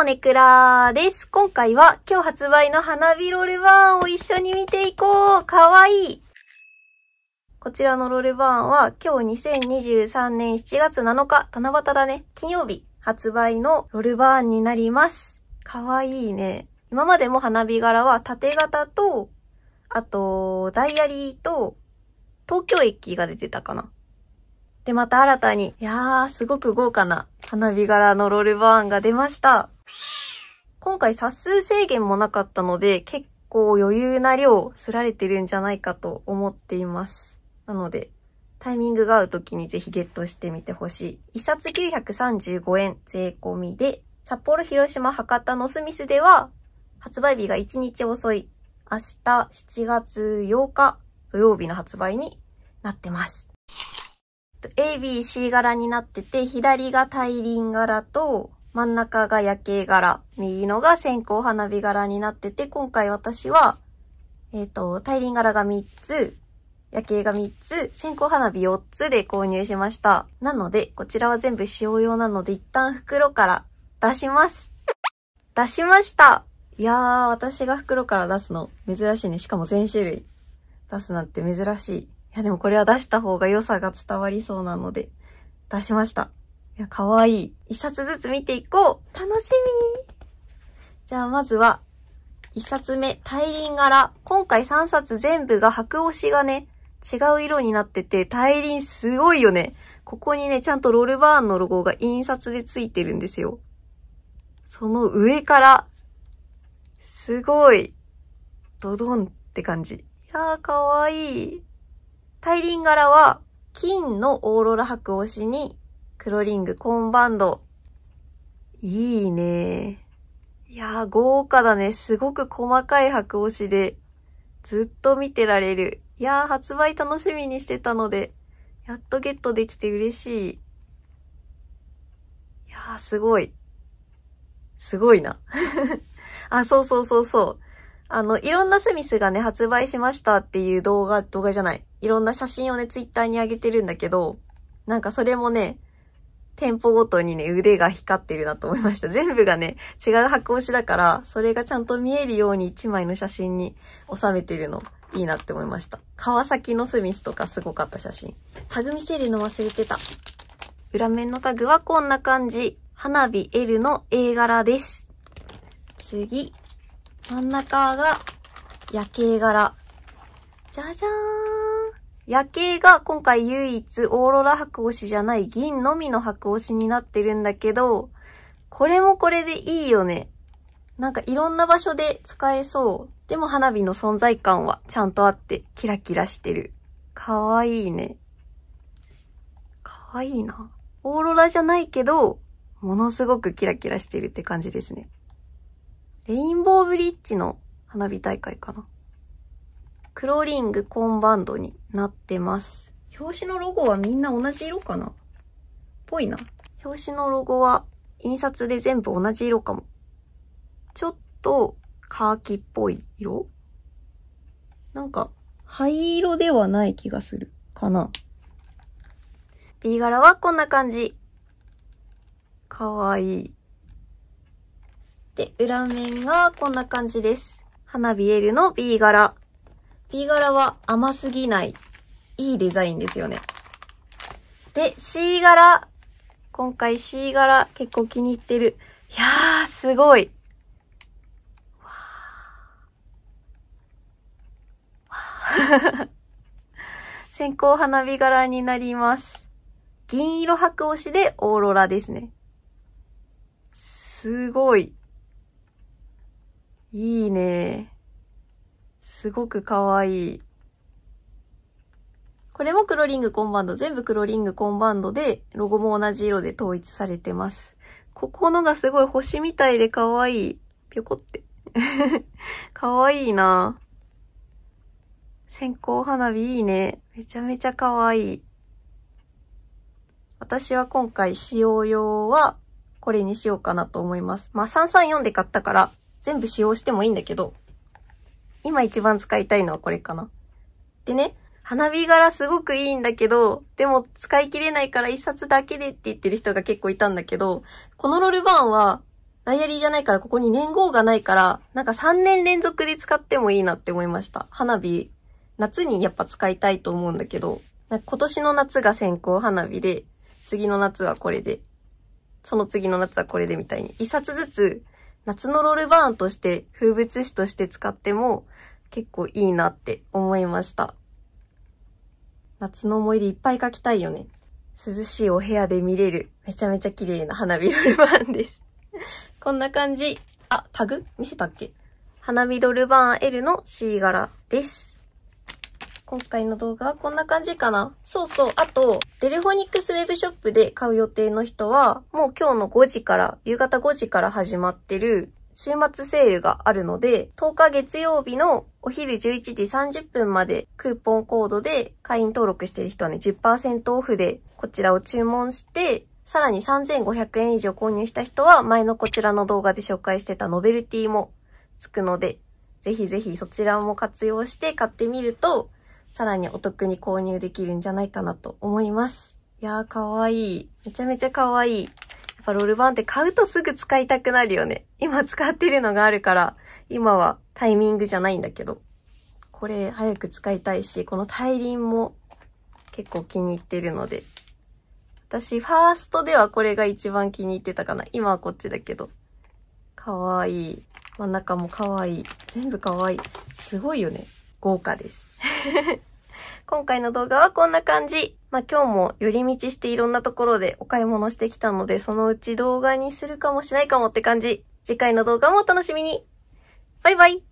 もネクラです。今回は今日発売の花火ロールバーンを一緒に見ていこうかわいいこちらのロールバーンは今日2023年7月7日、七夕だね。金曜日発売のロールバーンになります。かわいいね。今までも花火柄は縦型と、あと、ダイアリーと、東京駅が出てたかな。で、また新たに、いやー、すごく豪華な花火柄のロールバーンが出ました。今回冊数制限もなかったので、結構余裕な量すられてるんじゃないかと思っています。なので、タイミングが合う時にぜひゲットしてみてほしい。一冊935円税込みで、札幌、広島、博多のスミスでは、発売日が1日遅い、明日7月8日土曜日の発売になってます。ABC 柄になってて、左が大輪柄と、真ん中が夜景柄、右のが線香花火柄になってて、今回私は、えっ、ー、と、大輪柄が3つ、夜景が3つ、線香花火4つで購入しました。なので、こちらは全部使用用なので、一旦袋から出します。出しましたいやー、私が袋から出すの珍しいね。しかも全種類出すなんて珍しい。いや、でもこれは出した方が良さが伝わりそうなので、出しました。いや、かわいい。一冊ずつ見ていこう楽しみじゃあまずは、一冊目、大輪柄。今回3冊全部が白押しがね、違う色になってて、大輪すごいよね。ここにね、ちゃんとロールバーンのロゴが印刷でついてるんですよ。その上から、すごい、ドドンって感じ。いやー、かわいい。大輪柄は、金のオーロラ白押しに、黒リング、コーンバンド。いいね。いやー、豪華だね。すごく細かい白押しで、ずっと見てられる。いやー、発売楽しみにしてたので、やっとゲットできて嬉しい。いやー、すごい。すごいな。あ、そうそうそうそう。あの、いろんなスミスがね、発売しましたっていう動画、動画じゃない。いろんな写真をね、ツイッターに上げてるんだけど、なんかそれもね、店舗ごとにね、腕が光ってるなと思いました。全部がね、違う箱押しだから、それがちゃんと見えるように1枚の写真に収めてるの、いいなって思いました。川崎のスミスとかすごかった写真。タグ見せるの忘れてた。裏面のタグはこんな感じ。花火 L の A 柄です。次。真ん中が夜景柄。じゃじゃーん。夜景が今回唯一オーロラ白押しじゃない銀のみの白押しになってるんだけど、これもこれでいいよね。なんかいろんな場所で使えそう。でも花火の存在感はちゃんとあってキラキラしてる。かわいいね。かわいいな。オーロラじゃないけど、ものすごくキラキラしてるって感じですね。レインボーブリッジの花火大会かな。クローリングコーンバンドになってます。表紙のロゴはみんな同じ色かなぽいな。表紙のロゴは印刷で全部同じ色かも。ちょっとカーキっぽい色なんか灰色ではない気がするかな。B 柄はこんな感じ。かわいい。で、裏面がこんな感じです。花火エルの B 柄。B 柄は甘すぎない、いいデザインですよね。で、C 柄。今回 C 柄結構気に入ってる。いやー、すごい。わー。わー線香 花火柄になります。銀色白押しでオーロラですね。すごい。いいねー。すごく可愛い。これも黒リングコンバンド。全部黒リングコンバンドで、ロゴも同じ色で統一されてます。ここのがすごい星みたいで可愛い。ぴょこって。かわいいな線香花火いいね。めちゃめちゃ可愛い。私は今回使用用はこれにしようかなと思います。まあ334で買ったから全部使用してもいいんだけど、今一番使いたいのはこれかな。でね、花火柄すごくいいんだけど、でも使い切れないから一冊だけでって言ってる人が結構いたんだけど、このロールバーンはダイアリーじゃないからここに年号がないから、なんか3年連続で使ってもいいなって思いました。花火、夏にやっぱ使いたいと思うんだけど、今年の夏が先行花火で、次の夏はこれで、その次の夏はこれでみたいに、一冊ずつ夏のロールバーンとして風物詩として使っても結構いいなって思いました。夏の思い出いっぱい描きたいよね。涼しいお部屋で見れるめちゃめちゃ綺麗な花火ロールバーンです こんな感じ。あ、タグ見せたっけ花火ロールバーン L の C 柄です。今回の動画はこんな感じかな。そうそう。あと、デルフォニックスウェブショップで買う予定の人は、もう今日の5時から、夕方5時から始まってる、週末セールがあるので、10日月曜日のお昼11時30分までクーポンコードで会員登録してる人はね、10%オフでこちらを注文して、さらに3500円以上購入した人は前のこちらの動画で紹介してたノベルティもつくので、ぜひぜひそちらも活用して買ってみるとさらにお得に購入できるんじゃないかなと思います。いやー、かわいい。めちゃめちゃかわいい。やっぱロールバンって買うとすぐ使いたくなるよね。今使ってるのがあるから、今はタイミングじゃないんだけど。これ早く使いたいし、この大輪も結構気に入ってるので。私、ファーストではこれが一番気に入ってたかな。今はこっちだけど。かわいい。真ん中もかわいい。全部かわいい。すごいよね。豪華です。今回の動画はこんな感じ。まあ、今日も寄り道していろんなところでお買い物してきたので、そのうち動画にするかもしないかもって感じ。次回の動画もお楽しみに。バイバイ。